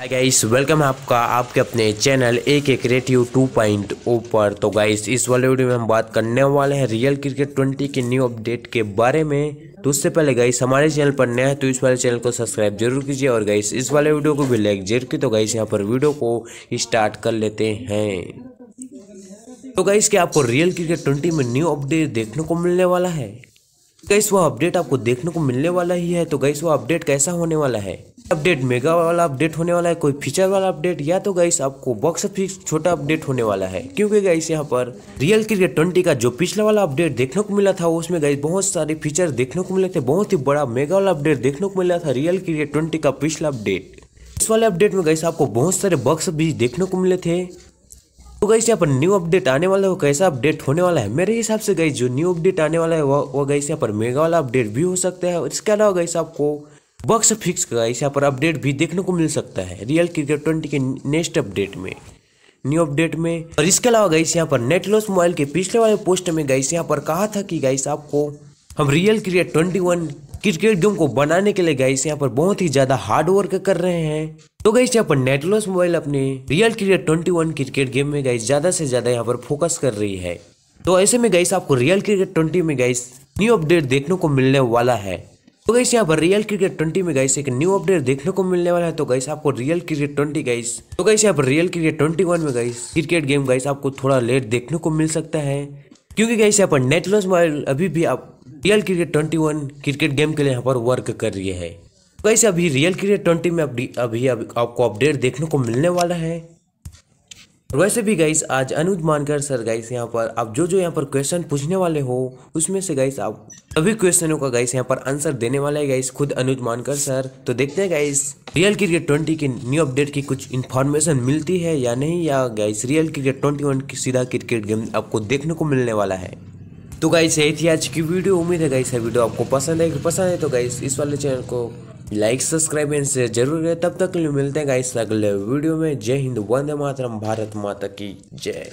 hi guys welcome है आपका आपके अपने चैनल ए के क्रिएटिव टू पॉइंट ओ पर तो गाइस इस वाले वीडियो में हम बात करने वाले हैं रियल क्रिकेट ट्वेंटी के न्यू अपडेट के बारे में तो उससे पहले गाइस हमारे चैनल पर नया है तो इस वाले चैनल को सब्सक्राइब जरूर कीजिए और गाइस इस वाले वीडियो को भी लाइक जरूर की तो गाइस यहाँ पर वीडियो को स्टार्ट कर लेते हैं तो गाइस क्या आपको रियल क्रिकेट ट्वेंटी में न्यू अपडेट देखने को मिलने वाला है गाइस वह अपडेट आपको देखने को मिलने वाला ही है तो गाइस वह अपडेट कैसा होने वाला है अपडेट मेगा वाला अपडेट होने वाला है कोई फीचर वाला अपडेट या तो गाइस आपको बॉक्स ऑफिस छोटा अपडेट होने वाला है क्योंकि गाइस यहाँ पर रियल क्रिकेट ट्वेंटी का जो पिछला वाला अपडेट देखने को मिला था उसमें गाइस बहुत सारे फीचर देखने को मिले थे बहुत ही बड़ा मेगा वाला अपडेट देखने को मिला था रियल क्रिकेट ट्वेंटी का पिछला अपडेट इस वाले अपडेट में गाइस आपको बहुत सारे बक्स भी देखने को मिले थे तो गाइस यहाँ पर न्यू अपडेट आने वाला है वो कैसा अपडेट होने वाला है मेरे हिसाब से गाइस जो न्यू अपडेट आने वाला है वो वो गाइस यहाँ पर मेगा वाला अपडेट भी हो सकता है इसके अलावा गाइस आपको बक्स फिक्स का यहाँ पर अपडेट भी देखने को मिल सकता है रियल क्रिकेट ट्वेंटी के नेक्स्ट अपडेट में न्यू अपडेट में और इसके अलावा गाइस यहाँ पर नेटलॉस मोबाइल के पिछले वाले पोस्ट में गाइस यहाँ पर कहा था कि गाइस आपको हम real cricket twenty one cricket game को बनाने के लिए गाइस यहाँ पर बहुत ही ज्यादा हार्ड वर्क कर रहे हैं तो गाइस यहाँ पर नेटलॉस मोबाइल अपने real cricket twenty one cricket game में गाइस ज्यादा से ज्यादा यहाँ पर फोकस कर रही है तो ऐसे में गाइस आपको रियल क्रिकेट ट्वेंटी में गाइस न्यू अपडेट देखने को मिलने वाला है तो गैस यहाँ पर रियल क्रिकेट ट्वेंटी में गैस एक न्यू अपडेट देखने को मिलने वाला है तो गैस आपको रियल क्रिकेट ट्वेंटी गाइस तो गैस यहाँ पर रियल क्रिकेट ट्वेंटी वन में गैस क्रिकेट गेम गैस आपको थोड़ा लेट देखने को मिल सकता है क्योंकि गैस यहाँ पर नेटलॉस मोबाइल अभी भी आप real cricket twenty one cricket game के लिए यहाँ पर वर्क कर रही है तो अभी रियल क्रिकेट ट्वेंटी में अभी अभी आपको अपडेट देखने को मिलने वाला है वैसे भी गाइस आज अनुज मानकर सर गाइस यहाँ पर आप जो जो यहाँ पर क्वेश्चन पूछने वाले हो उसमें से गाइस आप सभी क्वेश्चनों का गाइस यहाँ पर आंसर देने वाले हैं गाइस खुद अनुज मानकर सर तो देखते हैं गाइस रियल क्रिकेट ट्वेंटी की न्यू अपडेट की कुछ इन्फॉर्मेशन मिलती है या नहीं या guys real cricket twenty one की सीधा क्रिकेट गेम आपको देखने को मिलने वाला है तो गाइस यही थी आज की वीडियो उम्मीद है गाइस है वीडियो आपको पसंद है पसंद है तो गाइस इस वाले चैनल को लाइक सब्सक्राइब एंड शेयर जरूर करें तब तक के मिलते हैं गाइस अगले वीडियो में जय हिंद वंदे मातरम भारत माता की जय